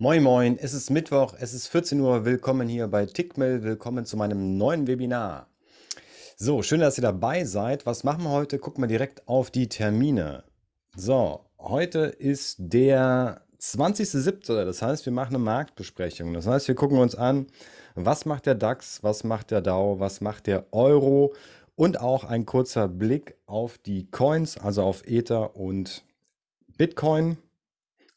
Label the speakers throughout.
Speaker 1: Moin Moin, es ist Mittwoch, es ist 14 Uhr, willkommen hier bei Tickmill, willkommen zu meinem neuen Webinar. So, schön, dass ihr dabei seid. Was machen wir heute? Gucken wir direkt auf die Termine. So, heute ist der 20.07., das heißt, wir machen eine Marktbesprechung. Das heißt, wir gucken uns an, was macht der DAX, was macht der DAO, was macht der Euro und auch ein kurzer Blick auf die Coins, also auf Ether und Bitcoin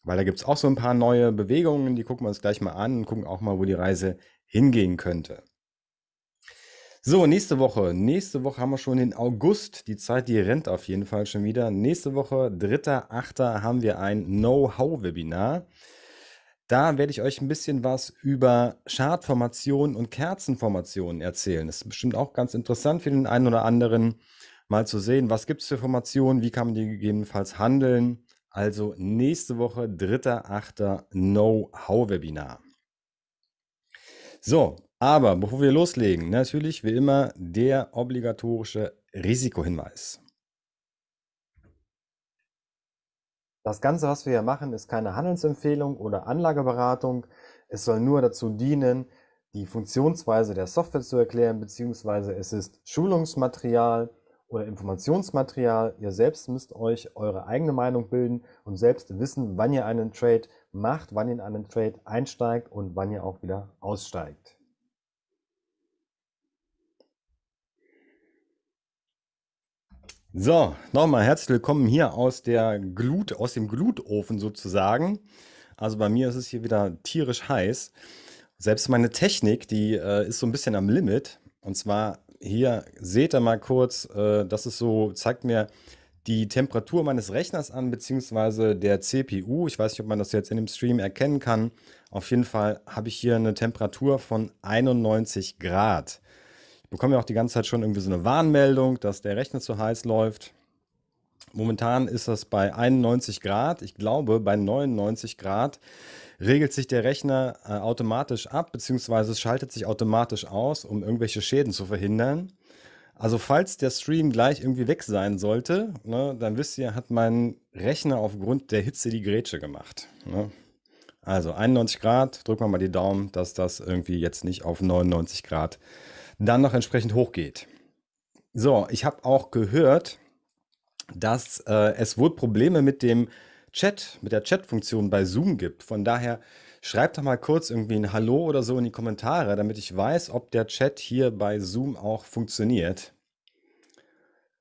Speaker 1: weil da gibt es auch so ein paar neue Bewegungen, die gucken wir uns gleich mal an und gucken auch mal, wo die Reise hingehen könnte. So, nächste Woche. Nächste Woche haben wir schon den August. Die Zeit, die rennt auf jeden Fall schon wieder. Nächste Woche, 3.8., haben wir ein Know-how-Webinar. Da werde ich euch ein bisschen was über Chartformationen und Kerzenformationen erzählen. Das ist bestimmt auch ganz interessant für den einen oder anderen, mal zu sehen, was gibt es für Formationen, wie kann man die gegebenenfalls handeln also nächste Woche, 3.8. Know-how-Webinar. So, aber bevor wir loslegen, natürlich wie immer der obligatorische Risikohinweis. Das Ganze, was wir hier machen, ist keine Handelsempfehlung oder Anlageberatung. Es soll nur dazu dienen, die Funktionsweise der Software zu erklären, beziehungsweise es ist Schulungsmaterial oder Informationsmaterial. Ihr selbst müsst euch eure eigene Meinung bilden und selbst wissen, wann ihr einen Trade macht, wann ihr in einen Trade einsteigt und wann ihr auch wieder aussteigt. So, nochmal herzlich willkommen hier aus der Glut, aus dem Glutofen sozusagen. Also bei mir ist es hier wieder tierisch heiß. Selbst meine Technik, die äh, ist so ein bisschen am Limit. Und zwar hier seht ihr mal kurz, äh, das ist so, zeigt mir die Temperatur meines Rechners an, beziehungsweise der CPU. Ich weiß nicht, ob man das jetzt in dem Stream erkennen kann. Auf jeden Fall habe ich hier eine Temperatur von 91 Grad. Ich bekomme ja auch die ganze Zeit schon irgendwie so eine Warnmeldung, dass der Rechner zu heiß läuft. Momentan ist das bei 91 Grad. Ich glaube, bei 99 Grad regelt sich der Rechner äh, automatisch ab, beziehungsweise schaltet sich automatisch aus, um irgendwelche Schäden zu verhindern. Also falls der Stream gleich irgendwie weg sein sollte, ne, dann wisst ihr, hat mein Rechner aufgrund der Hitze die Grätsche gemacht. Ne? Also 91 Grad, drücken wir mal die Daumen, dass das irgendwie jetzt nicht auf 99 Grad dann noch entsprechend hochgeht. So, ich habe auch gehört, dass äh, es wohl Probleme mit dem Chat, mit der Chat-Funktion bei Zoom gibt. Von daher schreibt doch mal kurz irgendwie ein Hallo oder so in die Kommentare, damit ich weiß, ob der Chat hier bei Zoom auch funktioniert.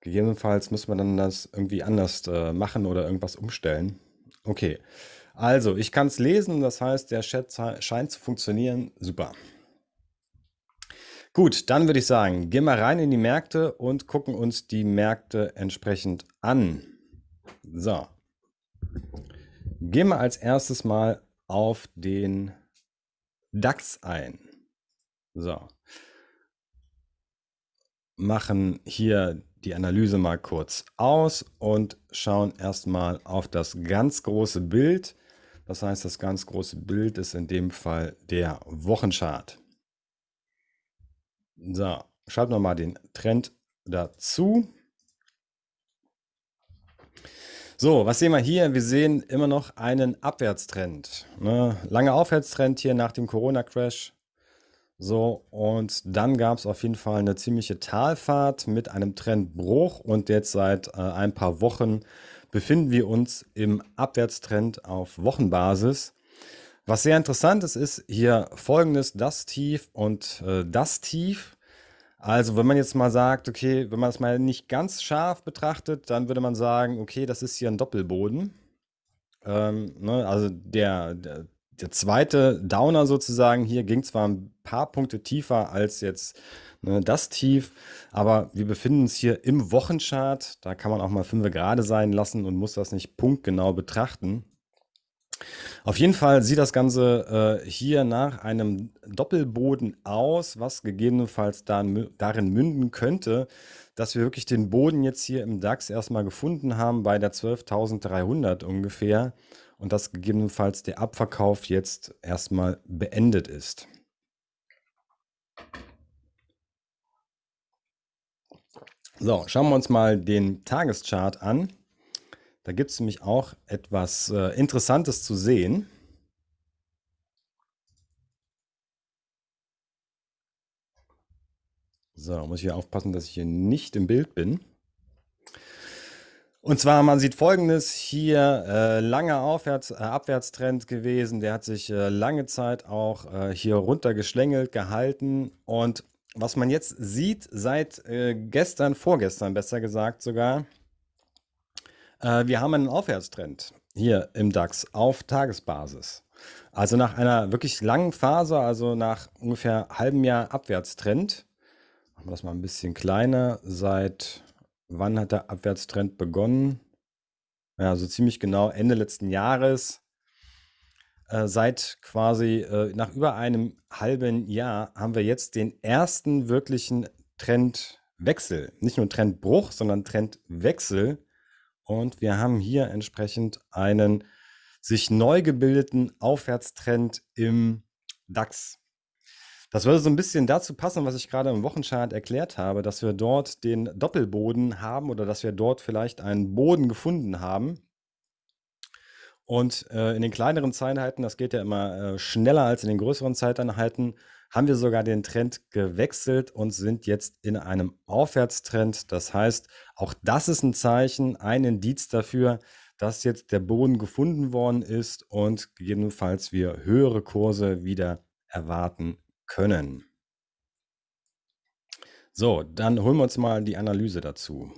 Speaker 1: Gegebenenfalls muss man dann das irgendwie anders äh, machen oder irgendwas umstellen. Okay, also ich kann es lesen, das heißt, der Chat scheint zu funktionieren. Super. Gut, dann würde ich sagen, gehen wir rein in die Märkte und gucken uns die Märkte entsprechend an. So. Gehen wir als erstes mal auf den DAX ein. So. Machen hier die Analyse mal kurz aus und schauen erstmal auf das ganz große Bild. Das heißt, das ganz große Bild ist in dem Fall der Wochenchart. So, schreibt nochmal den Trend dazu. So, was sehen wir hier? Wir sehen immer noch einen Abwärtstrend. Ne? Lange Aufwärtstrend hier nach dem Corona-Crash. So, und dann gab es auf jeden Fall eine ziemliche Talfahrt mit einem Trendbruch und jetzt seit äh, ein paar Wochen befinden wir uns im Abwärtstrend auf Wochenbasis. Was sehr interessant ist, ist hier folgendes, das Tief und äh, das Tief. Also, wenn man jetzt mal sagt, okay, wenn man es mal nicht ganz scharf betrachtet, dann würde man sagen, okay, das ist hier ein Doppelboden. Ähm, ne, also der, der, der zweite Downer sozusagen hier ging zwar ein paar Punkte tiefer als jetzt ne, das Tief, aber wir befinden uns hier im Wochenchart. Da kann man auch mal fünf gerade sein lassen und muss das nicht punktgenau betrachten. Auf jeden Fall sieht das Ganze äh, hier nach einem Doppelboden aus, was gegebenenfalls dann, darin münden könnte, dass wir wirklich den Boden jetzt hier im DAX erstmal gefunden haben bei der 12.300 ungefähr und dass gegebenenfalls der Abverkauf jetzt erstmal beendet ist. So, schauen wir uns mal den Tageschart an. Da gibt es nämlich auch etwas äh, Interessantes zu sehen. So, muss ich hier aufpassen, dass ich hier nicht im Bild bin. Und zwar, man sieht folgendes, hier äh, langer Aufwärts, äh, Abwärtstrend gewesen, der hat sich äh, lange Zeit auch äh, hier runter geschlängelt, gehalten. Und was man jetzt sieht, seit äh, gestern, vorgestern besser gesagt sogar, äh, wir haben einen Aufwärtstrend hier im DAX auf Tagesbasis. Also nach einer wirklich langen Phase, also nach ungefähr halbem Jahr Abwärtstrend, machen wir das mal ein bisschen kleiner, seit wann hat der Abwärtstrend begonnen? Ja, so ziemlich genau Ende letzten Jahres. Äh, seit quasi äh, nach über einem halben Jahr haben wir jetzt den ersten wirklichen Trendwechsel. Nicht nur Trendbruch, sondern Trendwechsel und wir haben hier entsprechend einen sich neu gebildeten Aufwärtstrend im DAX. Das würde so ein bisschen dazu passen, was ich gerade im Wochenchart erklärt habe, dass wir dort den Doppelboden haben oder dass wir dort vielleicht einen Boden gefunden haben. Und äh, in den kleineren Zeiteinheiten, das geht ja immer äh, schneller als in den größeren Zeiteinheiten, haben wir sogar den Trend gewechselt und sind jetzt in einem Aufwärtstrend. Das heißt, auch das ist ein Zeichen, ein Indiz dafür, dass jetzt der Boden gefunden worden ist und gegebenenfalls wir höhere Kurse wieder erwarten können. So, dann holen wir uns mal die Analyse dazu.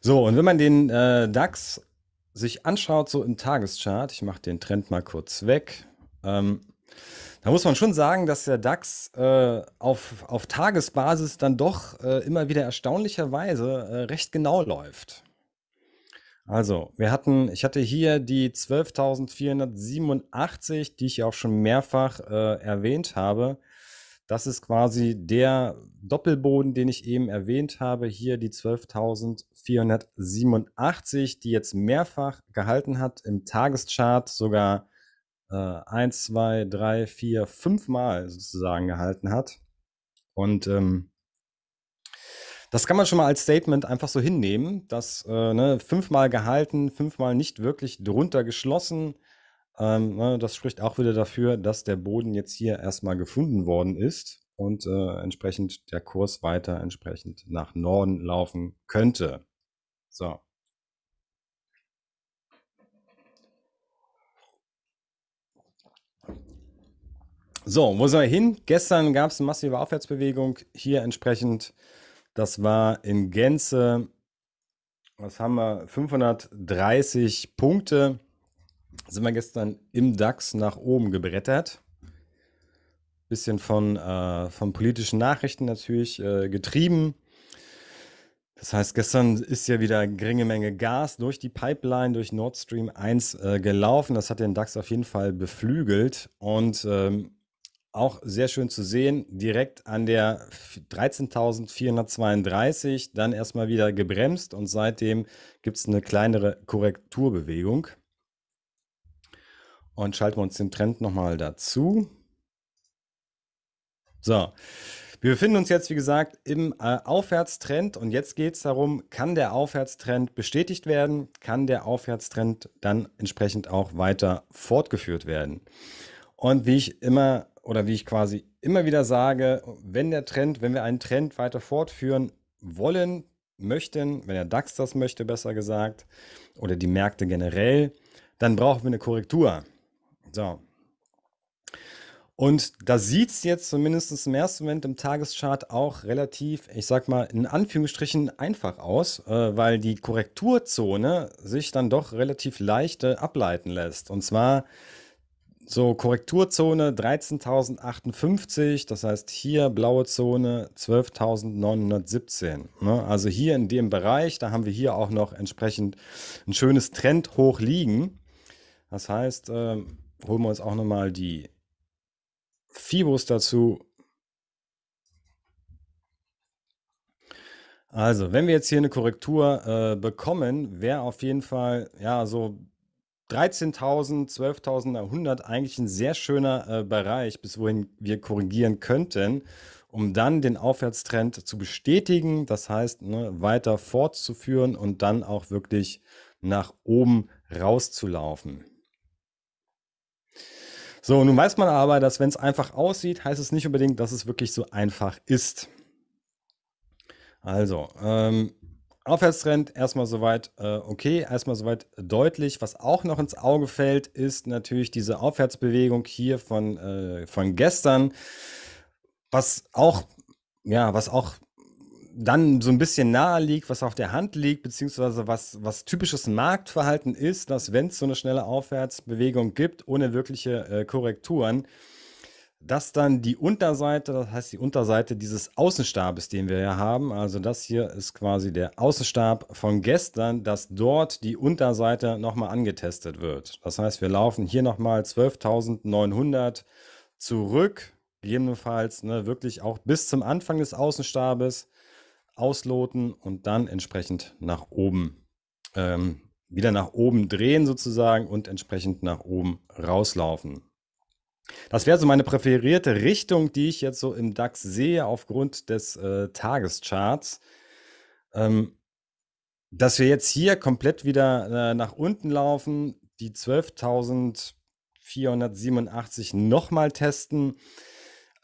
Speaker 1: So, und wenn man den äh, DAX sich anschaut, so im Tageschart, ich mache den Trend mal kurz weg, ähm, da muss man schon sagen, dass der DAX äh, auf, auf Tagesbasis dann doch äh, immer wieder erstaunlicherweise äh, recht genau läuft. Also, wir hatten, ich hatte hier die 12.487, die ich auch schon mehrfach äh, erwähnt habe. Das ist quasi der Doppelboden, den ich eben erwähnt habe. Hier die 12.487, die jetzt mehrfach gehalten hat im Tageschart, sogar äh, eins, zwei, drei, vier, fünf Mal sozusagen gehalten hat. Und ähm, das kann man schon mal als Statement einfach so hinnehmen, dass äh, ne, fünfmal gehalten, fünfmal nicht wirklich drunter geschlossen. Ähm, ne, das spricht auch wieder dafür, dass der Boden jetzt hier erstmal gefunden worden ist und äh, entsprechend der Kurs weiter entsprechend nach Norden laufen könnte. So. So, wo sind wir hin? Gestern gab es eine massive Aufwärtsbewegung. Hier entsprechend, das war in Gänze, was haben wir, 530 Punkte. Sind wir gestern im DAX nach oben gebrettert. Bisschen von, äh, von politischen Nachrichten natürlich äh, getrieben. Das heißt, gestern ist ja wieder eine geringe Menge Gas durch die Pipeline, durch Nord Stream 1 äh, gelaufen. Das hat den DAX auf jeden Fall beflügelt. Und ähm, auch sehr schön zu sehen, direkt an der 13.432, dann erstmal wieder gebremst und seitdem gibt es eine kleinere Korrekturbewegung. Und schalten wir uns den Trend nochmal dazu. So, wir befinden uns jetzt, wie gesagt, im äh, Aufwärtstrend und jetzt geht es darum, kann der Aufwärtstrend bestätigt werden, kann der Aufwärtstrend dann entsprechend auch weiter fortgeführt werden. Und wie ich immer oder wie ich quasi immer wieder sage, wenn der Trend, wenn wir einen Trend weiter fortführen wollen, möchten, wenn der DAX das möchte, besser gesagt, oder die Märkte generell, dann brauchen wir eine Korrektur. So. Und da sieht es jetzt zumindest im ersten Moment im Tageschart auch relativ, ich sag mal, in Anführungsstrichen einfach aus, äh, weil die Korrekturzone sich dann doch relativ leicht äh, ableiten lässt. Und zwar so, Korrekturzone 13.058, das heißt hier blaue Zone 12.917. Ne? Also hier in dem Bereich, da haben wir hier auch noch entsprechend ein schönes Trend hoch liegen. Das heißt, äh, holen wir uns auch nochmal die Fibos dazu. Also, wenn wir jetzt hier eine Korrektur äh, bekommen, wäre auf jeden Fall, ja, so 13.000, 12.100 eigentlich ein sehr schöner äh, Bereich, bis wohin wir korrigieren könnten, um dann den Aufwärtstrend zu bestätigen, das heißt ne, weiter fortzuführen und dann auch wirklich nach oben rauszulaufen. So, nun weiß man aber, dass wenn es einfach aussieht, heißt es nicht unbedingt, dass es wirklich so einfach ist. Also, ähm, Aufwärtstrend erstmal soweit äh, okay, erstmal soweit deutlich. Was auch noch ins Auge fällt, ist natürlich diese Aufwärtsbewegung hier von, äh, von gestern, was auch, ja, was auch dann so ein bisschen nahe liegt, was auf der Hand liegt, beziehungsweise was, was typisches Marktverhalten ist, dass wenn es so eine schnelle Aufwärtsbewegung gibt, ohne wirkliche äh, Korrekturen, dass dann die Unterseite, das heißt die Unterseite dieses Außenstabes, den wir ja haben, also das hier ist quasi der Außenstab von gestern, dass dort die Unterseite nochmal angetestet wird. Das heißt, wir laufen hier nochmal 12.900 zurück, gegebenenfalls ne, wirklich auch bis zum Anfang des Außenstabes ausloten und dann entsprechend nach oben, ähm, wieder nach oben drehen sozusagen und entsprechend nach oben rauslaufen. Das wäre so meine präferierte Richtung, die ich jetzt so im DAX sehe, aufgrund des äh, Tagescharts. Ähm, dass wir jetzt hier komplett wieder äh, nach unten laufen, die 12.487 nochmal testen,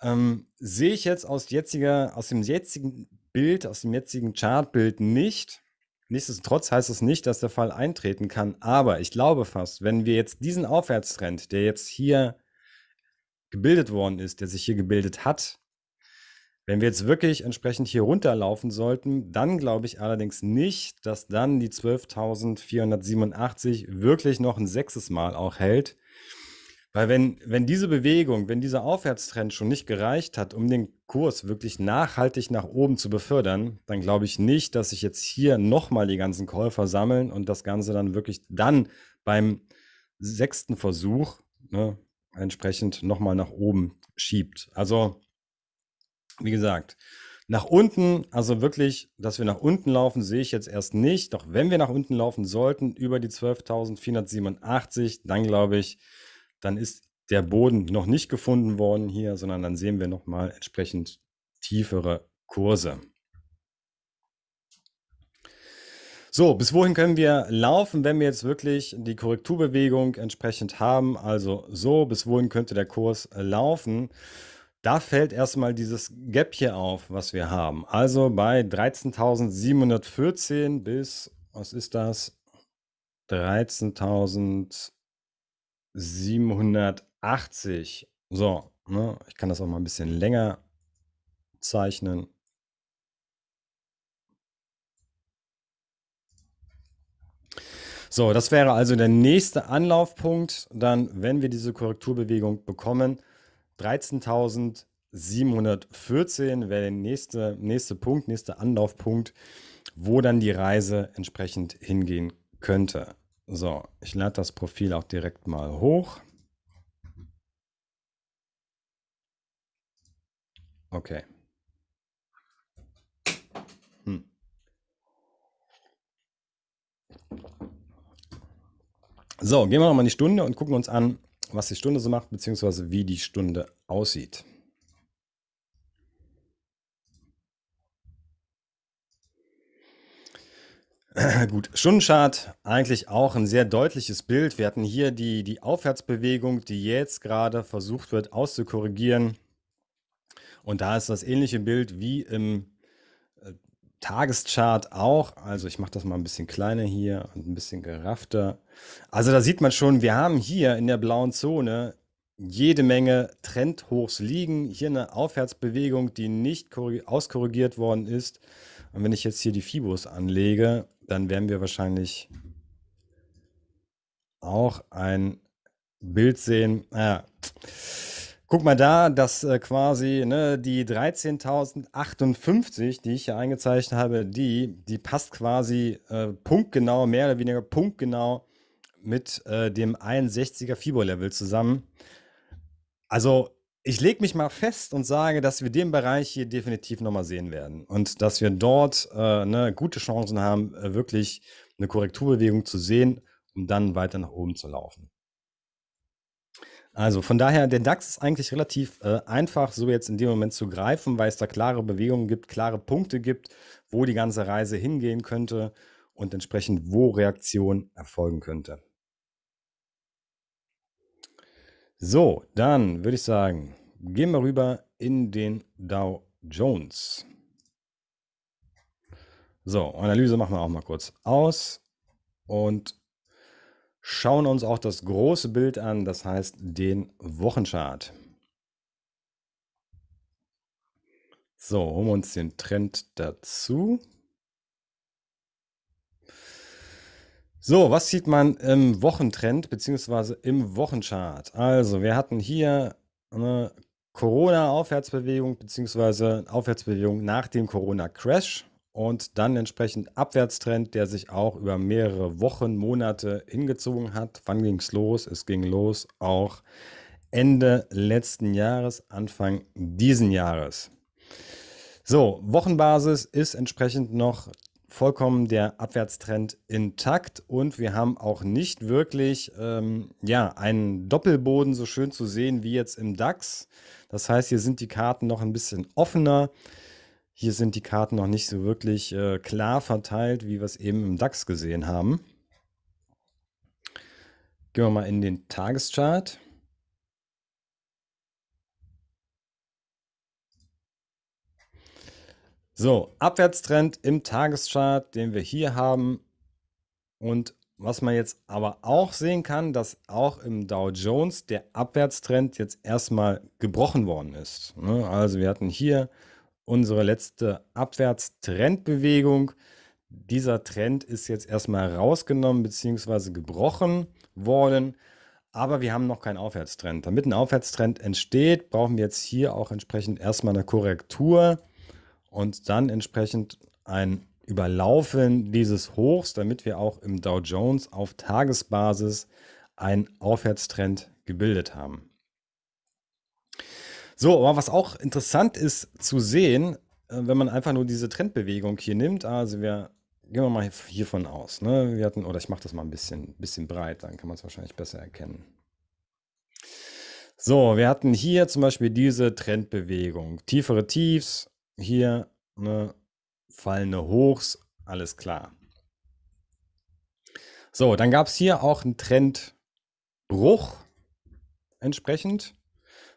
Speaker 1: ähm, sehe ich jetzt aus, jetziger, aus dem jetzigen Bild, aus dem jetzigen Chartbild nicht. Nichtsdestotrotz heißt es nicht, dass der Fall eintreten kann. Aber ich glaube fast, wenn wir jetzt diesen Aufwärtstrend, der jetzt hier gebildet worden ist, der sich hier gebildet hat. Wenn wir jetzt wirklich entsprechend hier runterlaufen sollten, dann glaube ich allerdings nicht, dass dann die 12.487 wirklich noch ein sechstes Mal auch hält. Weil wenn, wenn diese Bewegung, wenn dieser Aufwärtstrend schon nicht gereicht hat, um den Kurs wirklich nachhaltig nach oben zu befördern, dann glaube ich nicht, dass sich jetzt hier nochmal die ganzen Käufer sammeln und das Ganze dann wirklich dann beim sechsten Versuch, ne, entsprechend nochmal nach oben schiebt. Also, wie gesagt, nach unten, also wirklich, dass wir nach unten laufen, sehe ich jetzt erst nicht. Doch wenn wir nach unten laufen sollten, über die 12.487, dann glaube ich, dann ist der Boden noch nicht gefunden worden hier, sondern dann sehen wir nochmal entsprechend tiefere Kurse. So, bis wohin können wir laufen, wenn wir jetzt wirklich die Korrekturbewegung entsprechend haben? Also so, bis wohin könnte der Kurs äh, laufen? Da fällt erstmal dieses Gap hier auf, was wir haben. Also bei 13.714 bis, was ist das? 13.780. So, ne? ich kann das auch mal ein bisschen länger zeichnen. So, das wäre also der nächste Anlaufpunkt. Dann, wenn wir diese Korrekturbewegung bekommen, 13.714 wäre der nächste, nächste Punkt, nächste Anlaufpunkt, wo dann die Reise entsprechend hingehen könnte. So, ich lade das Profil auch direkt mal hoch. Okay. So, gehen wir nochmal in die Stunde und gucken uns an, was die Stunde so macht, beziehungsweise wie die Stunde aussieht. Gut, Stundenchart eigentlich auch ein sehr deutliches Bild. Wir hatten hier die, die Aufwärtsbewegung, die jetzt gerade versucht wird auszukorrigieren. Und da ist das ähnliche Bild wie im Tageschart auch. Also ich mache das mal ein bisschen kleiner hier und ein bisschen geraffter. Also da sieht man schon, wir haben hier in der blauen Zone jede Menge Trendhochs liegen. Hier eine Aufwärtsbewegung, die nicht auskorrigiert worden ist. Und wenn ich jetzt hier die Fibos anlege, dann werden wir wahrscheinlich auch ein Bild sehen. Naja. Guck mal da, dass äh, quasi ne, die 13.058, die ich hier eingezeichnet habe, die, die passt quasi äh, punktgenau, mehr oder weniger punktgenau mit äh, dem 61er Fibor-Level zusammen. Also ich lege mich mal fest und sage, dass wir den Bereich hier definitiv nochmal sehen werden und dass wir dort äh, ne, gute Chancen haben, äh, wirklich eine Korrekturbewegung zu sehen, um dann weiter nach oben zu laufen. Also von daher, der DAX ist eigentlich relativ äh, einfach so jetzt in dem Moment zu greifen, weil es da klare Bewegungen gibt, klare Punkte gibt, wo die ganze Reise hingehen könnte und entsprechend wo Reaktion erfolgen könnte. So, dann würde ich sagen, gehen wir rüber in den Dow Jones. So, Analyse machen wir auch mal kurz aus und schauen uns auch das große Bild an, das heißt den Wochenchart. So, holen wir uns den Trend dazu. So, was sieht man im Wochentrend bzw. im Wochenchart? Also, wir hatten hier eine Corona-Aufwärtsbewegung bzw. Aufwärtsbewegung nach dem Corona-Crash und dann entsprechend Abwärtstrend, der sich auch über mehrere Wochen, Monate hingezogen hat. Wann ging es los? Es ging los auch Ende letzten Jahres, Anfang diesen Jahres. So, Wochenbasis ist entsprechend noch vollkommen der Abwärtstrend intakt und wir haben auch nicht wirklich ähm, ja, einen Doppelboden so schön zu sehen wie jetzt im DAX. Das heißt, hier sind die Karten noch ein bisschen offener. Hier sind die Karten noch nicht so wirklich äh, klar verteilt, wie wir es eben im DAX gesehen haben. Gehen wir mal in den Tageschart. So, Abwärtstrend im Tageschart, den wir hier haben. Und was man jetzt aber auch sehen kann, dass auch im Dow Jones der Abwärtstrend jetzt erstmal gebrochen worden ist. Ne? Also wir hatten hier unsere letzte Abwärtstrendbewegung. Dieser Trend ist jetzt erstmal rausgenommen bzw. gebrochen worden, aber wir haben noch keinen Aufwärtstrend. Damit ein Aufwärtstrend entsteht, brauchen wir jetzt hier auch entsprechend erstmal eine Korrektur und dann entsprechend ein Überlaufen dieses Hochs, damit wir auch im Dow Jones auf Tagesbasis einen Aufwärtstrend gebildet haben. So, aber was auch interessant ist zu sehen, äh, wenn man einfach nur diese Trendbewegung hier nimmt, also wir gehen wir mal hiervon aus. Ne? Wir hatten, oder ich mache das mal ein bisschen, bisschen breit, dann kann man es wahrscheinlich besser erkennen. So, wir hatten hier zum Beispiel diese Trendbewegung. Tiefere Tiefs, hier ne, fallende Hochs, alles klar. So, dann gab es hier auch einen Trendbruch entsprechend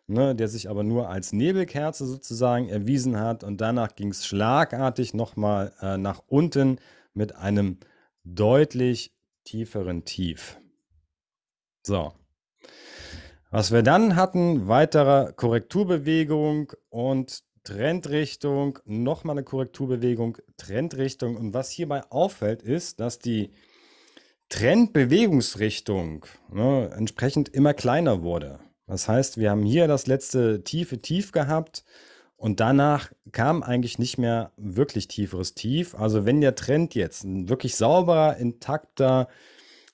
Speaker 1: ne, der sich aber nur als Nebelkerze sozusagen erwiesen hat. Und danach ging es schlagartig nochmal äh, nach unten mit einem deutlich tieferen Tief. So. Was wir dann hatten, weitere Korrekturbewegung und Trendrichtung, nochmal eine Korrekturbewegung, Trendrichtung. Und was hierbei auffällt, ist, dass die Trendbewegungsrichtung ne, entsprechend immer kleiner wurde. Das heißt, wir haben hier das letzte tiefe Tief gehabt und danach kam eigentlich nicht mehr wirklich tieferes Tief. Also wenn der Trend jetzt ein wirklich sauberer, intakter,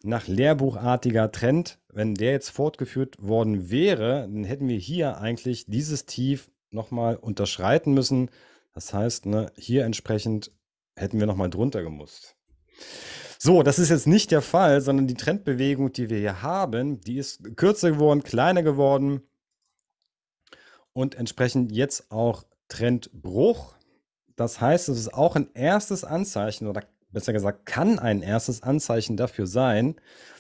Speaker 1: nach Lehrbuchartiger Trend, wenn der jetzt fortgeführt worden wäre, dann hätten wir hier eigentlich dieses Tief nochmal unterschreiten müssen. Das heißt, ne, hier entsprechend hätten wir nochmal drunter gemusst. So, das ist jetzt nicht der Fall, sondern die Trendbewegung, die wir hier haben, die ist kürzer geworden, kleiner geworden und entsprechend jetzt auch Trendbruch. Das heißt, es ist auch ein erstes Anzeichen oder besser gesagt kann ein erstes Anzeichen dafür sein,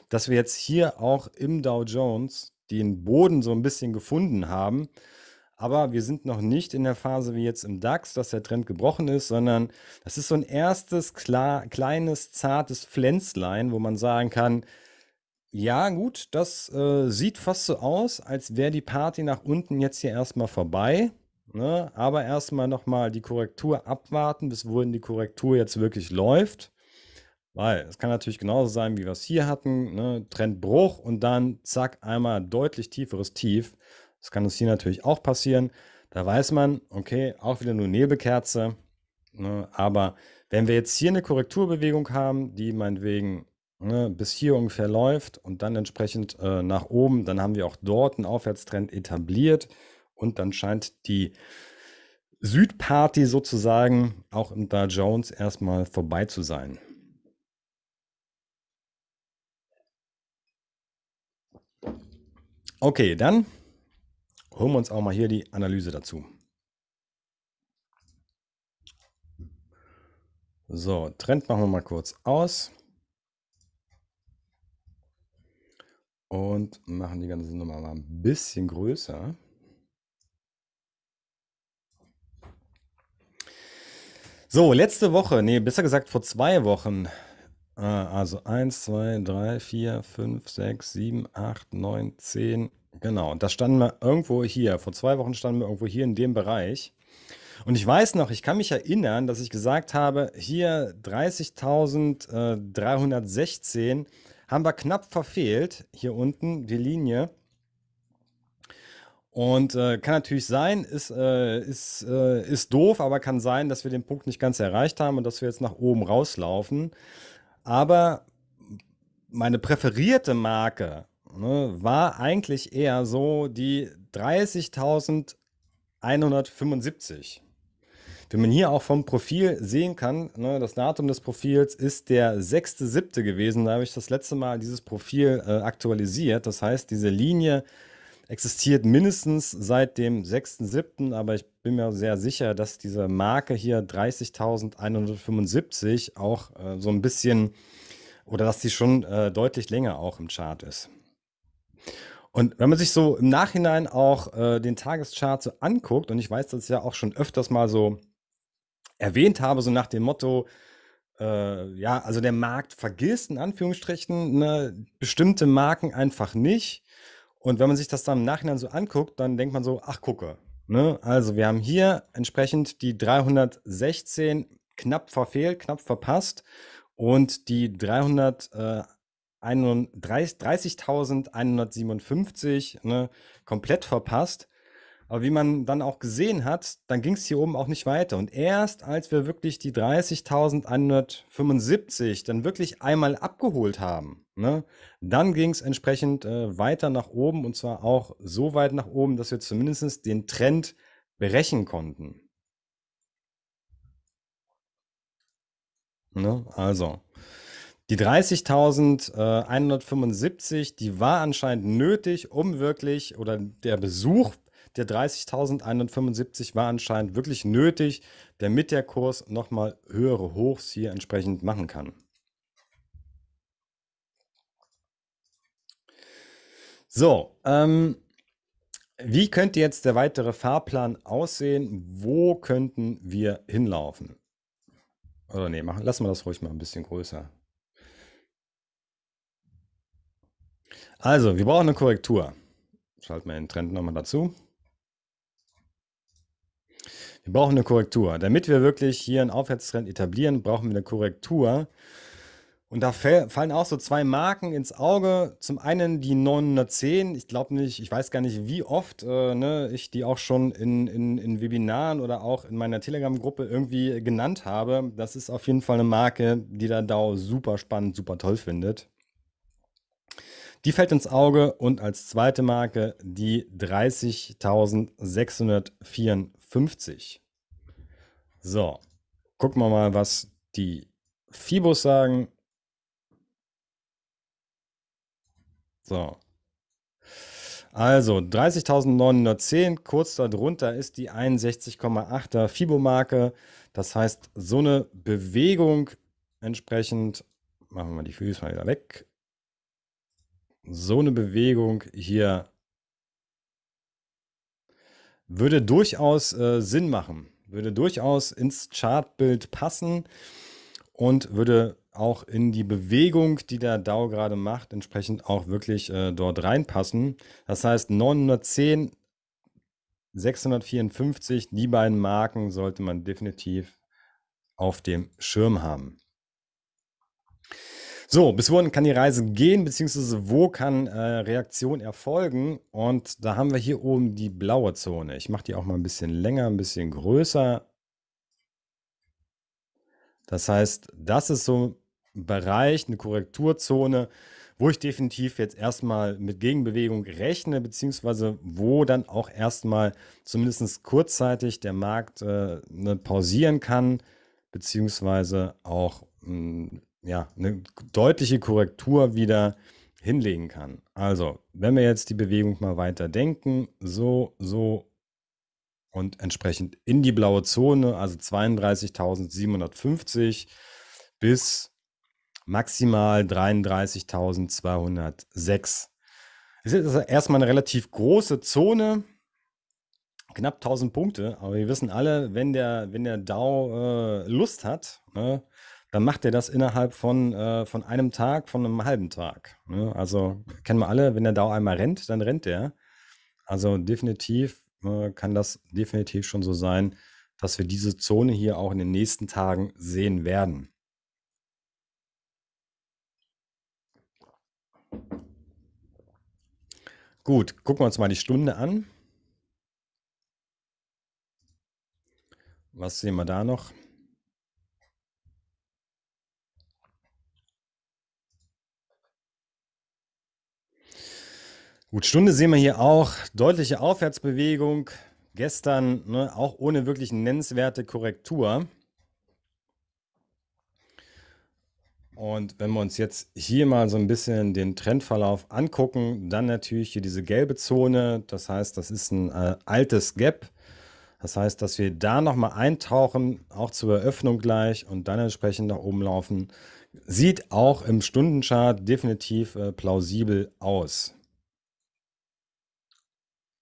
Speaker 1: dass wir jetzt hier auch im Dow Jones den Boden so ein bisschen gefunden haben aber wir sind noch nicht in der Phase wie jetzt im DAX, dass der Trend gebrochen ist, sondern das ist so ein erstes klar, kleines, zartes Pflänzlein, wo man sagen kann, ja gut, das äh, sieht fast so aus, als wäre die Party nach unten jetzt hier erstmal vorbei. Ne? Aber erstmal nochmal die Korrektur abwarten, bis wohin die Korrektur jetzt wirklich läuft. Weil es kann natürlich genauso sein, wie wir es hier hatten, ne? Trendbruch und dann zack, einmal deutlich tieferes Tief. Das kann uns hier natürlich auch passieren. Da weiß man, okay, auch wieder nur Nebelkerze. Ne? Aber wenn wir jetzt hier eine Korrekturbewegung haben, die meinetwegen ne, bis hier ungefähr läuft und dann entsprechend äh, nach oben, dann haben wir auch dort einen Aufwärtstrend etabliert und dann scheint die Südparty sozusagen auch im Dow Jones erstmal vorbei zu sein. Okay, dann holen wir uns auch mal hier die Analyse dazu. So, Trend machen wir mal kurz aus. Und machen die ganze Nummer mal ein bisschen größer. So, letzte Woche, nee, besser gesagt vor zwei Wochen. Äh, also 1, 2, 3, 4, 5, 6, 7, 8, 9, 10, Genau, das standen wir irgendwo hier. Vor zwei Wochen standen wir irgendwo hier in dem Bereich. Und ich weiß noch, ich kann mich erinnern, dass ich gesagt habe, hier 30.316 haben wir knapp verfehlt, hier unten die Linie. Und äh, kann natürlich sein, ist, äh, ist, äh, ist doof, aber kann sein, dass wir den Punkt nicht ganz erreicht haben und dass wir jetzt nach oben rauslaufen. Aber meine präferierte Marke ne, war eigentlich eher so die 30.175. Wie man hier auch vom Profil sehen kann, ne, das Datum des Profils ist der 6.7. gewesen. Da habe ich das letzte Mal dieses Profil äh, aktualisiert. Das heißt, diese Linie existiert mindestens seit dem 6.7., aber ich bin mir sehr sicher, dass diese Marke hier 30.175 auch äh, so ein bisschen oder dass sie schon äh, deutlich länger auch im Chart ist. Und wenn man sich so im Nachhinein auch äh, den Tageschart so anguckt, und ich weiß, dass ich ja auch schon öfters mal so erwähnt habe, so nach dem Motto, äh, ja, also der Markt vergisst in Anführungsstrichen ne, bestimmte Marken einfach nicht. Und wenn man sich das dann im Nachhinein so anguckt, dann denkt man so, ach gucke. Ne? Also wir haben hier entsprechend die 316 knapp verfehlt, knapp verpasst und die 300. Äh, 30.157 ne, komplett verpasst. Aber wie man dann auch gesehen hat, dann ging es hier oben auch nicht weiter. Und erst als wir wirklich die 30.175 dann wirklich einmal abgeholt haben, ne, dann ging es entsprechend äh, weiter nach oben und zwar auch so weit nach oben, dass wir zumindest den Trend berechnen konnten. Ne, also. Die 30.175, äh, die war anscheinend nötig, um wirklich, oder der Besuch der 30.175 war anscheinend wirklich nötig, damit der Kurs nochmal höhere Hochs hier entsprechend machen kann. So, ähm, wie könnte jetzt der weitere Fahrplan aussehen? Wo könnten wir hinlaufen? Oder nee, machen, lassen wir das ruhig mal ein bisschen größer. Also, wir brauchen eine Korrektur. Schalten wir den Trend nochmal dazu. Wir brauchen eine Korrektur. Damit wir wirklich hier einen Aufwärtstrend etablieren, brauchen wir eine Korrektur. Und da fallen auch so zwei Marken ins Auge. Zum einen die 910. Ich glaube nicht, ich weiß gar nicht, wie oft äh, ne, ich die auch schon in, in, in Webinaren oder auch in meiner Telegram-Gruppe irgendwie genannt habe. Das ist auf jeden Fall eine Marke, die der DAO super spannend, super toll findet. Die fällt ins Auge und als zweite Marke die 30.654. So, gucken wir mal, was die Fibos sagen. So. Also 30.910, kurz darunter ist die 61,8er Fibo-Marke. Das heißt, so eine Bewegung entsprechend, machen wir die Füße mal wieder weg, so eine Bewegung hier würde durchaus äh, Sinn machen, würde durchaus ins Chartbild passen und würde auch in die Bewegung, die der DAO gerade macht, entsprechend auch wirklich äh, dort reinpassen. Das heißt 910, 654, die beiden Marken sollte man definitiv auf dem Schirm haben. So, bis wohin kann die Reise gehen, beziehungsweise wo kann äh, Reaktion erfolgen? Und da haben wir hier oben die blaue Zone. Ich mache die auch mal ein bisschen länger, ein bisschen größer. Das heißt, das ist so ein Bereich, eine Korrekturzone, wo ich definitiv jetzt erstmal mit Gegenbewegung rechne, beziehungsweise wo dann auch erstmal zumindest kurzzeitig der Markt äh, ne, pausieren kann, beziehungsweise auch mh, hm, ja, eine deutliche Korrektur wieder hinlegen kann. Also, wenn wir jetzt die Bewegung mal weiter denken, so, so und entsprechend in die blaue Zone, also 32.750 bis maximal 33.206. Es ist also erstmal eine relativ große Zone, knapp 1000 Punkte, aber wir wissen alle, wenn der, wenn der DAO äh, Lust hat, ne, dann macht er das innerhalb von, äh, von einem Tag, von einem halben Tag. Ne? Also kennen wir alle, wenn der Dauer einmal rennt, dann rennt er. Also definitiv äh, kann das definitiv schon so sein, dass wir diese Zone hier auch in den nächsten Tagen sehen werden. Gut, gucken wir uns mal die Stunde an. Was sehen wir da noch? Gut, Stunde sehen wir hier auch. Deutliche Aufwärtsbewegung. Gestern ne, auch ohne wirklich nennenswerte Korrektur. Und wenn wir uns jetzt hier mal so ein bisschen den Trendverlauf angucken, dann natürlich hier diese gelbe Zone. Das heißt, das ist ein äh, altes Gap. Das heißt, dass wir da nochmal eintauchen, auch zur Eröffnung gleich und dann entsprechend nach oben laufen. Sieht auch im Stundenchart definitiv äh, plausibel aus.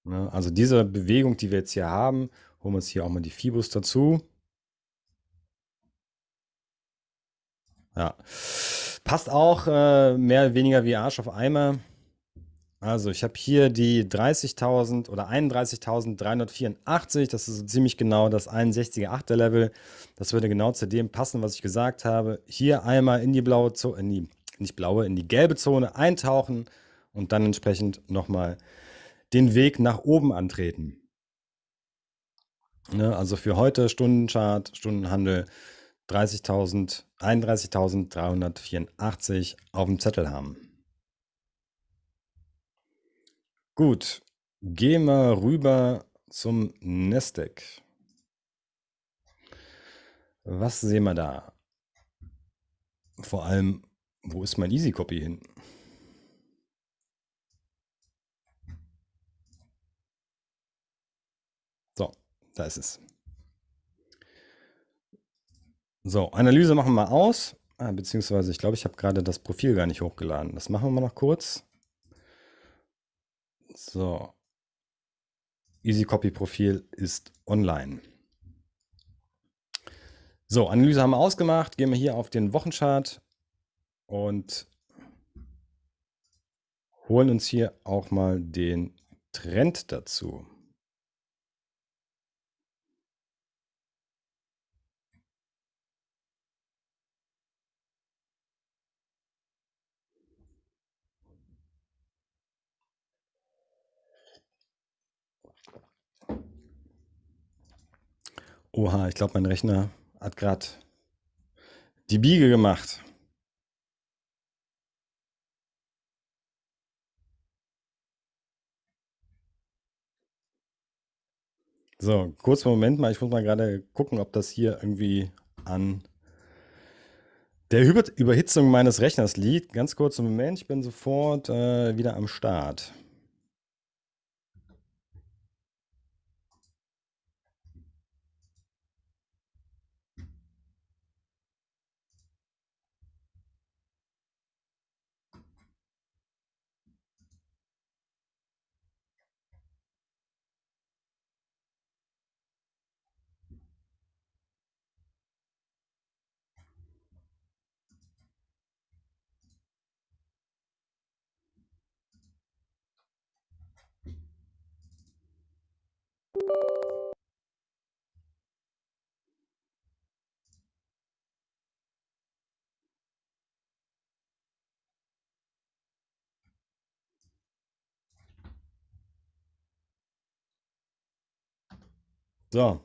Speaker 1: Ne? Also diese Bewegung, die wir jetzt hier haben, holen wir uns hier auch mal die Fibus dazu. Ja. Passt auch äh, mehr oder weniger wie Arsch auf Eimer. Also ich habe hier die 30.000 oder 31.384, das ist so ziemlich genau das 61er 8er Level. Das würde genau zu dem passen, was ich gesagt habe. Hier einmal in die blaue Zone, nicht blaue, in die gelbe Zone eintauchen und dann entsprechend nochmal mal den Weg nach oben antreten. Ne, also für heute Stundenchart, Stundenhandel 30.000, 31.384 auf dem Zettel haben. Gut, gehen wir rüber zum Nasdaq. Was sehen wir da? Vor allem, wo ist mein Easy Copy hin? Da ist es. So, Analyse machen wir aus. Ah, beziehungsweise, ich glaube, ich habe gerade das Profil gar nicht hochgeladen. Das machen wir mal noch kurz. So. Easy Copy Profil ist online. So, Analyse haben wir ausgemacht. Gehen wir hier auf den Wochenchart und holen uns hier auch mal den Trend dazu. Oha, ich glaube, mein Rechner hat gerade die Biege gemacht. So, kurzer Moment mal. Ich muss mal gerade gucken, ob das hier irgendwie an der Überhitzung meines Rechners liegt. Ganz kurzer Moment, ich bin sofort äh, wieder am Start. So.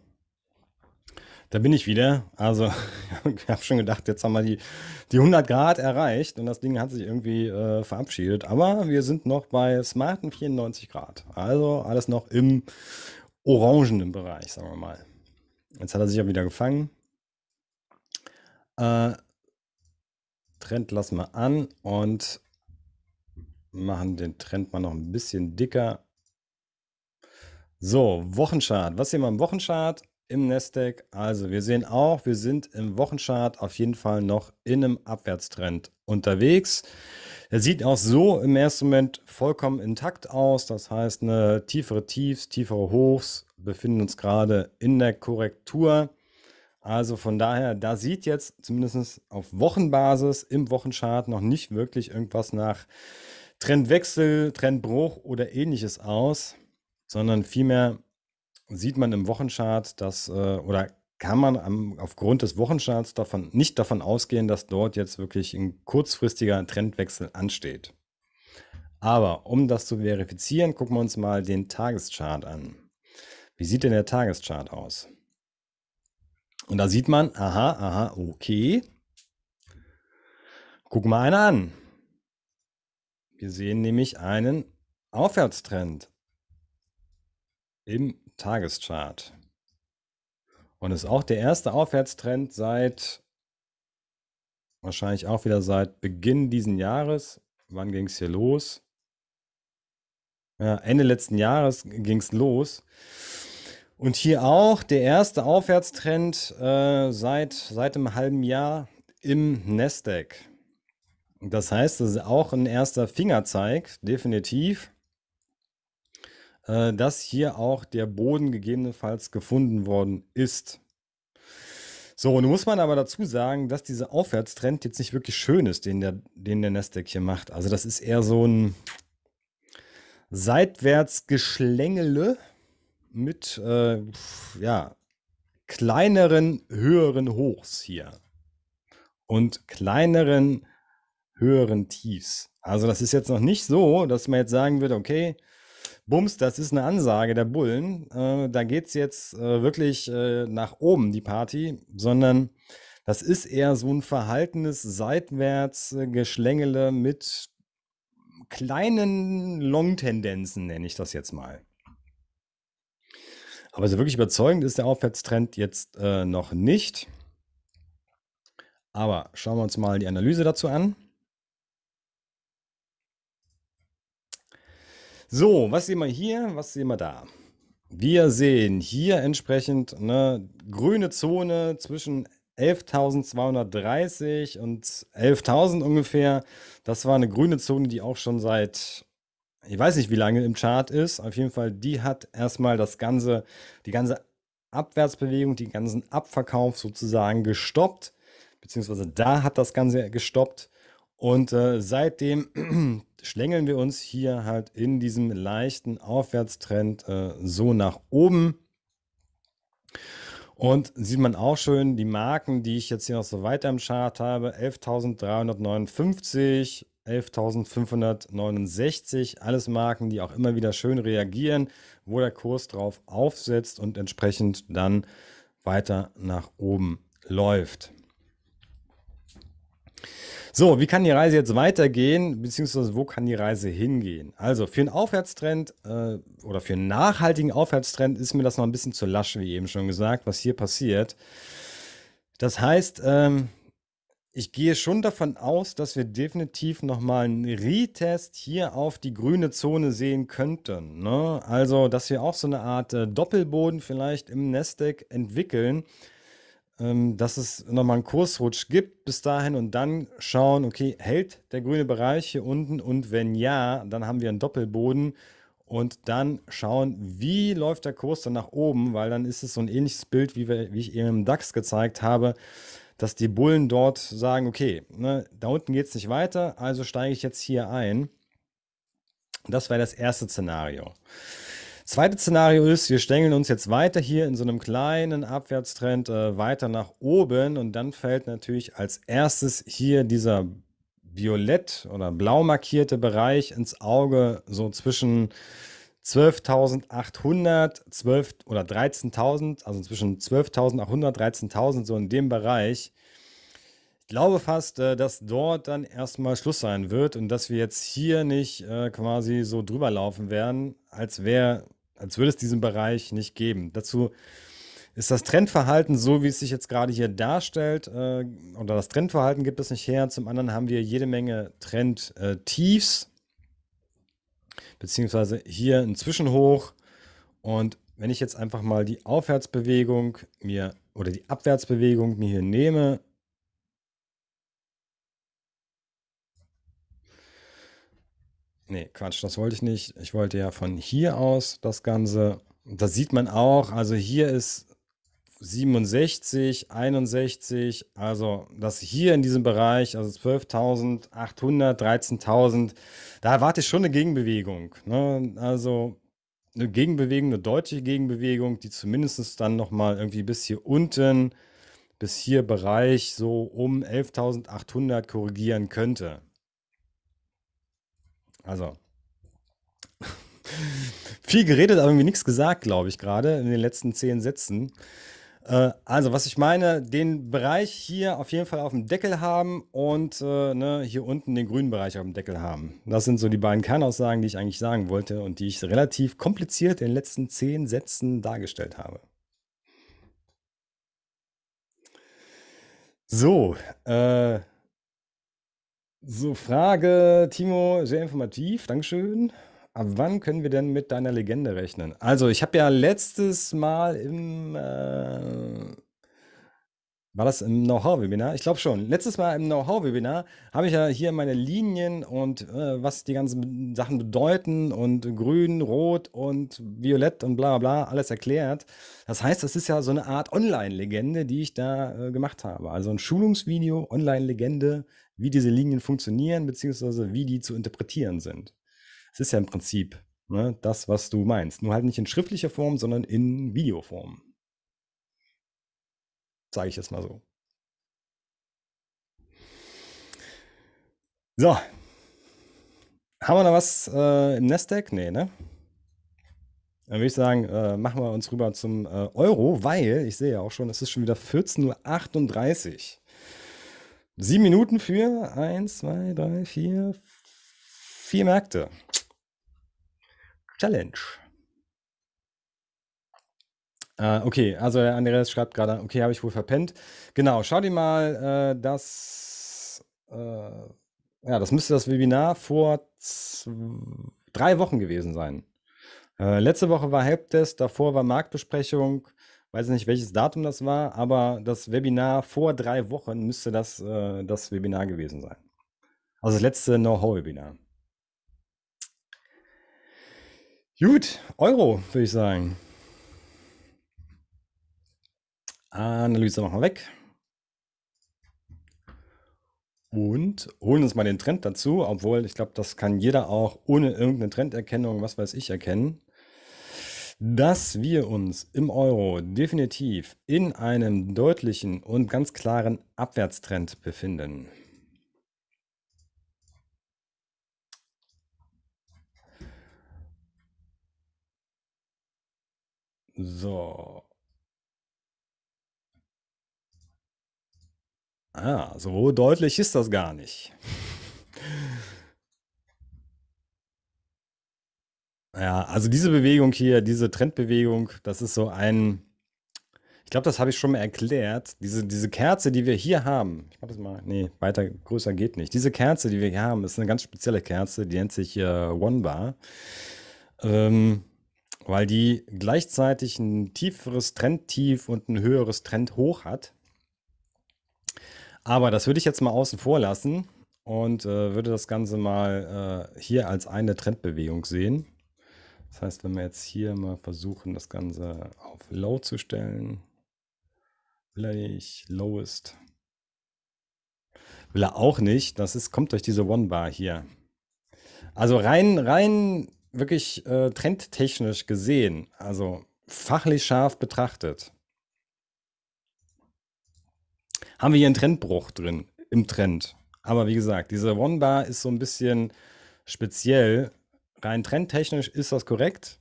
Speaker 1: Da bin ich wieder. Also, ich habe schon gedacht, jetzt haben wir die, die 100 Grad erreicht und das Ding hat sich irgendwie äh, verabschiedet. Aber wir sind noch bei smarten 94 Grad. Also alles noch im orangenen Bereich, sagen wir mal. Jetzt hat er sich ja wieder gefangen. Äh, Trend lassen wir an und machen den Trend mal noch ein bisschen dicker. So, Wochenchart. Was sehen wir im Wochenchart? Im Nasdaq. Also, wir sehen auch, wir sind im Wochenchart auf jeden Fall noch in einem Abwärtstrend unterwegs. Er sieht auch so im ersten Moment vollkommen intakt aus. Das heißt, eine tiefere Tiefs, tiefere Hochs befinden uns gerade in der Korrektur. Also von daher, da sieht jetzt zumindest auf Wochenbasis im Wochenchart noch nicht wirklich irgendwas nach Trendwechsel, Trendbruch oder ähnliches aus sondern vielmehr sieht man im Wochenchart, dass äh, oder kann man am, aufgrund des Wochencharts davon, nicht davon ausgehen, dass dort jetzt wirklich ein kurzfristiger Trendwechsel ansteht. Aber um das zu verifizieren, gucken wir uns mal den Tageschart an. Wie sieht denn der Tageschart aus? Und da sieht man, aha, aha, okay. Gucken wir einen an. Wir sehen nämlich einen Aufwärtstrend im Tageschart. Und ist auch der erste Aufwärtstrend seit, wahrscheinlich auch wieder seit Beginn diesen Jahres. Wann ging es hier los? Ja, Ende letzten Jahres ging es los. Und hier auch der erste Aufwärtstrend äh, seit, seit einem halben Jahr im Nasdaq. Das heißt, das ist auch ein erster Fingerzeig, definitiv. Äh, dass hier auch der Boden gegebenenfalls gefunden worden ist. So, nun muss man aber dazu sagen, dass dieser Aufwärtstrend jetzt nicht wirklich schön ist, den der, den der Nasdaq hier macht. Also das ist eher so ein Seitwärtsgeschlängele mit äh, ja, kleineren, höheren Hochs hier und kleineren, höheren Tiefs. Also das ist jetzt noch nicht so, dass man jetzt sagen würde, okay, Bums, das ist eine Ansage der Bullen. Äh, da geht es jetzt äh, wirklich äh, nach oben, die Party, sondern das ist eher so ein verhaltenes Seitwärtsgeschlängele mit kleinen Long-Tendenzen, nenne ich das jetzt mal. Aber so wirklich überzeugend ist der Aufwärtstrend jetzt äh, noch nicht. Aber schauen wir uns mal die Analyse dazu an. So, was sehen wir hier? Was sehen wir da? Wir sehen hier entsprechend eine grüne Zone zwischen 11.230 und 11.000 ungefähr. Das war eine grüne Zone, die auch schon seit, ich weiß nicht wie lange im Chart ist. Auf jeden Fall, die hat erstmal das ganze, die ganze Abwärtsbewegung, den ganzen Abverkauf sozusagen gestoppt. Beziehungsweise da hat das Ganze gestoppt. Und äh, seitdem schlängeln wir uns hier halt in diesem leichten Aufwärtstrend äh, so nach oben. Und sieht man auch schön die Marken, die ich jetzt hier noch so weiter im Chart habe. 11.359, 11.569. Alles Marken, die auch immer wieder schön reagieren, wo der Kurs drauf aufsetzt und entsprechend dann weiter nach oben läuft. So, wie kann die Reise jetzt weitergehen, beziehungsweise wo kann die Reise hingehen? Also für einen Aufwärtstrend äh, oder für einen nachhaltigen Aufwärtstrend ist mir das noch ein bisschen zu lasch, wie eben schon gesagt, was hier passiert. Das heißt, ähm, ich gehe schon davon aus, dass wir definitiv nochmal einen Retest hier auf die grüne Zone sehen könnten. Ne? Also, dass wir auch so eine Art äh, Doppelboden vielleicht im Nasdaq entwickeln. Ähm, dass es nochmal einen Kursrutsch gibt bis dahin und dann schauen, okay, hält der grüne Bereich hier unten und wenn ja, dann haben wir einen Doppelboden und dann schauen, wie läuft der Kurs dann nach oben, weil dann ist es so ein ähnliches Bild, wie, wir, wie ich eben im DAX gezeigt habe, dass die Bullen dort sagen, okay, ne, da unten geht es nicht weiter, also steige ich jetzt hier ein. Das wäre das erste Szenario. Zweites Szenario ist, wir stängeln uns jetzt weiter hier in so einem kleinen Abwärtstrend äh, weiter nach oben und dann fällt natürlich als erstes hier dieser violett oder blau markierte Bereich ins Auge, so zwischen 12.800 12 oder 13.000, also zwischen 12.800, 13.000, so in dem Bereich. Ich glaube fast, äh, dass dort dann erstmal Schluss sein wird und dass wir jetzt hier nicht äh, quasi so drüber laufen werden, als wäre als würde es diesen Bereich nicht geben. Dazu ist das Trendverhalten so, wie es sich jetzt gerade hier darstellt, äh, oder das Trendverhalten gibt es nicht her. Zum anderen haben wir jede Menge Trendtiefs, beziehungsweise hier ein Zwischenhoch. Und wenn ich jetzt einfach mal die Aufwärtsbewegung mir oder die Abwärtsbewegung mir hier nehme Nee, Quatsch, das wollte ich nicht. Ich wollte ja von hier aus das Ganze. Da sieht man auch. Also hier ist 67, 61. Also das hier in diesem Bereich, also 12.800, 13.000. Da erwarte ich schon eine Gegenbewegung. Ne? Also eine Gegenbewegung, eine deutliche Gegenbewegung, die zumindest dann nochmal irgendwie bis hier unten, bis hier Bereich so um 11.800 korrigieren könnte. Also. Viel geredet, aber irgendwie nichts gesagt, glaube ich, gerade in den letzten zehn Sätzen. Äh, also, was ich meine, den Bereich hier auf jeden Fall auf dem Deckel haben und äh, ne, hier unten den grünen Bereich auf dem Deckel haben. Das sind so die beiden Kernaussagen, die ich eigentlich sagen wollte und die ich relativ kompliziert in den letzten zehn Sätzen dargestellt habe. So, äh, so, Frage, Timo, sehr informativ, Dankeschön. Ab wann können wir denn mit deiner Legende rechnen? Also, ich habe ja letztes Mal im, äh, war das im Know-how-Webinar? Ich glaube schon. Letztes Mal im Know-how-Webinar habe ich ja hier meine Linien und äh, was die ganzen Sachen bedeuten und grün, rot und violett und bla bla bla alles erklärt. Das heißt, das ist ja so eine Art Online-Legende, die ich da äh, gemacht habe. Also ein Schulungsvideo, Online-Legende wie diese Linien funktionieren, beziehungsweise wie die zu interpretieren sind. Es ist ja im Prinzip ne, das, was du meinst. Nur halt nicht in schriftlicher Form, sondern in Videoform. Sage ich jetzt mal so. So. Haben wir noch was äh, im Nasdaq? Nee, ne? Dann würde ich sagen, äh, machen wir uns rüber zum äh, Euro, weil ich sehe ja auch schon, es ist schon wieder 14.38 Uhr. Sieben Minuten für eins, zwei, drei, vier, vier Märkte. Challenge. Äh, okay, also der Andreas schreibt gerade, okay, habe ich wohl verpennt. Genau, schau dir mal äh, das, äh, ja, das müsste das Webinar vor drei Wochen gewesen sein. Äh, letzte Woche war Helpdesk, davor war Marktbesprechung, weiß nicht, welches Datum das war, aber das Webinar vor drei Wochen müsste das äh, das Webinar gewesen sein. Also das letzte Know-how-Webinar. Gut, Euro, würde ich sagen. Analyse machen wir weg. Und holen uns mal den Trend dazu, obwohl ich glaube, das kann jeder auch ohne irgendeine Trenderkennung, was weiß ich, erkennen dass wir uns im Euro definitiv in einem deutlichen und ganz klaren Abwärtstrend befinden. So. Ah, so deutlich ist das gar nicht. Ja, also diese Bewegung hier, diese Trendbewegung, das ist so ein, ich glaube, das habe ich schon mal erklärt. Diese, diese Kerze, die wir hier haben, ich mache das mal, nee, weiter, größer geht nicht. Diese Kerze, die wir hier haben, ist eine ganz spezielle Kerze, die nennt sich äh, One Bar, ähm, weil die gleichzeitig ein tieferes Trendtief und ein höheres Trendhoch hat. Aber das würde ich jetzt mal außen vor lassen und äh, würde das Ganze mal äh, hier als eine Trendbewegung sehen. Das heißt, wenn wir jetzt hier mal versuchen, das Ganze auf Low zu stellen, will er nicht, Lowest. Will er auch nicht. Das ist, kommt durch diese One-Bar hier. Also rein, rein wirklich äh, trendtechnisch gesehen, also fachlich scharf betrachtet, haben wir hier einen Trendbruch drin, im Trend. Aber wie gesagt, diese One-Bar ist so ein bisschen speziell, rein trendtechnisch ist das korrekt,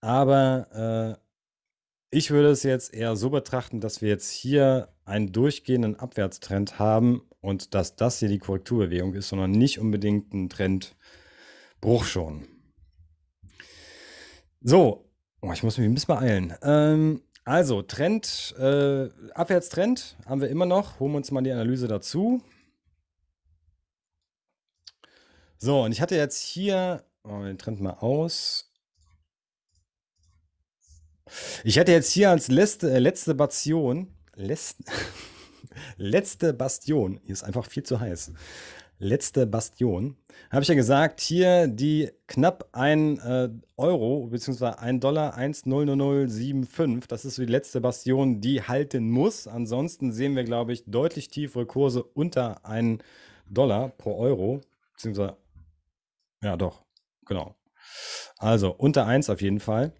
Speaker 1: aber äh, ich würde es jetzt eher so betrachten, dass wir jetzt hier einen durchgehenden Abwärtstrend haben und dass das hier die Korrekturbewegung ist, sondern nicht unbedingt ein Trendbruch schon. So, oh, ich muss mich ein bisschen beeilen. Ähm, also, Trend, äh, Abwärtstrend haben wir immer noch. Holen wir uns mal die Analyse dazu. So, und ich hatte jetzt hier und oh, den Trend mal aus. Ich hätte jetzt hier als letzte, äh, letzte Bastion. Letzte, letzte Bastion. Hier ist einfach viel zu heiß. Letzte Bastion. Habe ich ja gesagt, hier die knapp 1 äh, Euro bzw. 1 Dollar 100075. Das ist so die letzte Bastion, die halten muss. Ansonsten sehen wir, glaube ich, deutlich tiefere Kurse unter 1 Dollar pro Euro. Beziehungsweise, ja doch, Genau. Also unter 1 auf jeden Fall.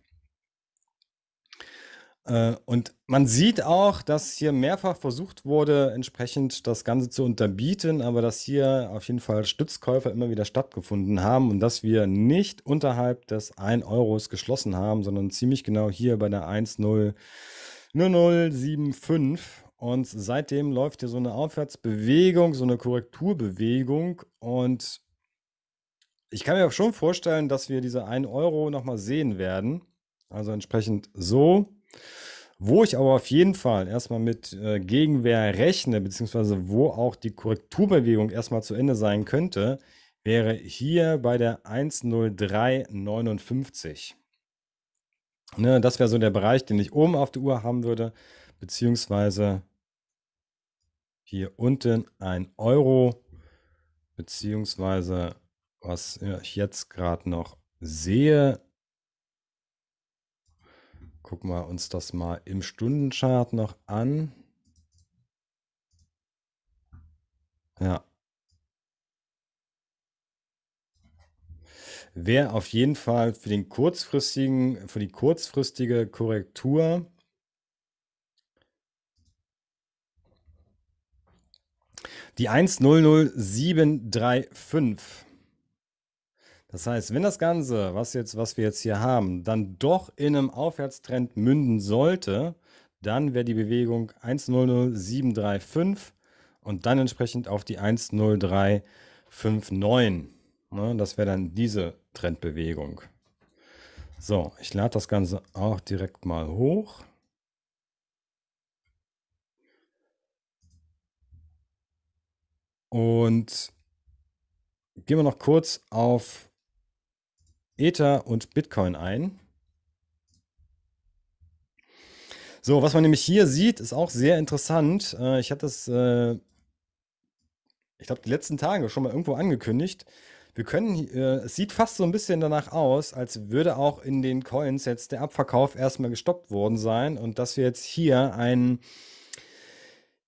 Speaker 1: Äh, und man sieht auch, dass hier mehrfach versucht wurde, entsprechend das Ganze zu unterbieten, aber dass hier auf jeden Fall Stützkäufer immer wieder stattgefunden haben und dass wir nicht unterhalb des 1 Euros geschlossen haben, sondern ziemlich genau hier bei der 1,0075. Und seitdem läuft hier so eine Aufwärtsbewegung, so eine Korrekturbewegung und ich kann mir auch schon vorstellen, dass wir diese 1 Euro nochmal sehen werden. Also entsprechend so. Wo ich aber auf jeden Fall erstmal mit äh, Gegenwehr rechne, beziehungsweise wo auch die Korrekturbewegung erstmal zu Ende sein könnte, wäre hier bei der 10359. Ne, das wäre so der Bereich, den ich oben auf der Uhr haben würde, beziehungsweise hier unten ein Euro, beziehungsweise was ich jetzt gerade noch sehe. Gucken wir uns das mal im Stundenchart noch an. Ja. Wäre auf jeden Fall für den kurzfristigen, für die kurzfristige Korrektur die 100735. Das heißt, wenn das Ganze, was, jetzt, was wir jetzt hier haben, dann doch in einem Aufwärtstrend münden sollte, dann wäre die Bewegung 100735 und dann entsprechend auf die 10359. Ne, das wäre dann diese Trendbewegung. So, ich lade das Ganze auch direkt mal hoch. Und gehen wir noch kurz auf Ether und Bitcoin ein. So, was man nämlich hier sieht, ist auch sehr interessant. Äh, ich hatte das, äh, ich glaube, die letzten Tage schon mal irgendwo angekündigt. Wir können, äh, es sieht fast so ein bisschen danach aus, als würde auch in den Coins jetzt der Abverkauf erstmal gestoppt worden sein und dass wir jetzt hier einen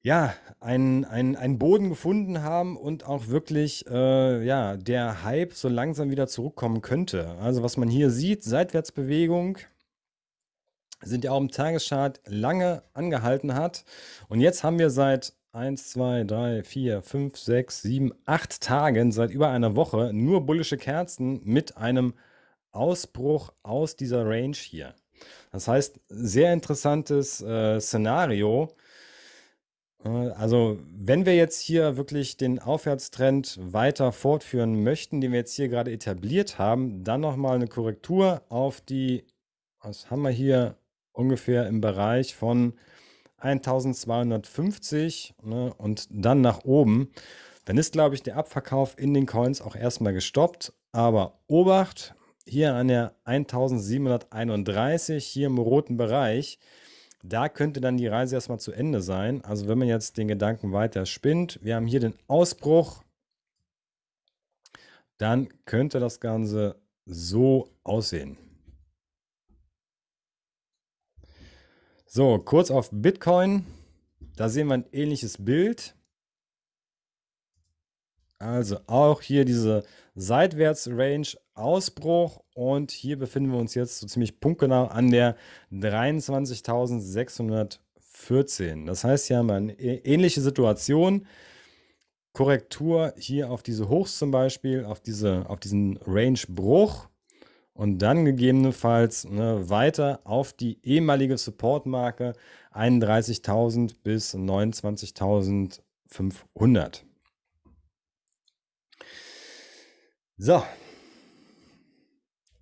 Speaker 1: ja, einen, einen, einen Boden gefunden haben und auch wirklich äh, ja, der Hype so langsam wieder zurückkommen könnte. Also was man hier sieht, Seitwärtsbewegung sind ja auch im Tageschart lange angehalten hat. Und jetzt haben wir seit 1, 2, 3, 4, 5, 6, 7, 8 Tagen, seit über einer Woche, nur bullische Kerzen mit einem Ausbruch aus dieser Range hier. Das heißt, sehr interessantes äh, Szenario äh, also, wenn wir jetzt hier wirklich den Aufwärtstrend weiter fortführen möchten, den wir jetzt hier gerade etabliert haben, dann nochmal eine Korrektur auf die, was haben wir hier ungefähr im Bereich von 1250 ne, und dann nach oben, dann ist, glaube ich, der Abverkauf in den Coins auch erstmal gestoppt. Aber Obacht, hier an der 1731, hier im roten Bereich, da könnte dann die Reise erstmal zu Ende sein. Also wenn man jetzt den Gedanken weiter spinnt, wir haben hier den Ausbruch, dann könnte das Ganze so aussehen. So, kurz auf Bitcoin. Da sehen wir ein ähnliches Bild. Also auch hier diese Seitwärts-Range Ausbruch und hier befinden wir uns jetzt so ziemlich punktgenau an der 23.614. Das heißt, hier haben wir eine ähnliche Situation. Korrektur hier auf diese Hochs zum Beispiel, auf, diese, auf diesen Range-Bruch und dann gegebenenfalls ne, weiter auf die ehemalige Support-Marke 31.000 bis 29.500. So,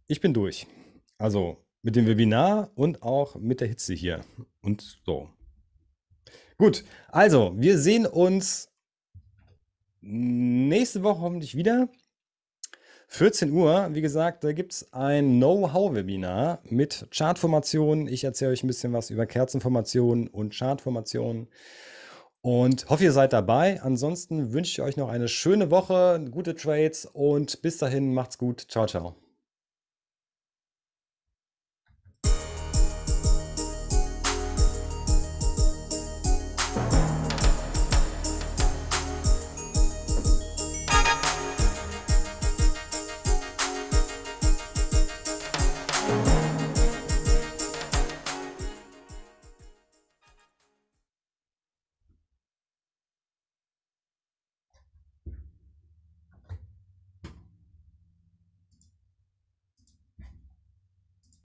Speaker 1: ich bin durch. Also mit dem Webinar und auch mit der Hitze hier und so. Gut, also wir sehen uns nächste Woche hoffentlich wieder. 14 Uhr, wie gesagt, da gibt es ein Know-how-Webinar mit Chartformationen. Ich erzähle euch ein bisschen was über Kerzenformationen und Chartformationen und hoffe, ihr seid dabei. Ansonsten wünsche ich euch noch eine schöne Woche, gute Trades und bis dahin macht's gut. Ciao, ciao.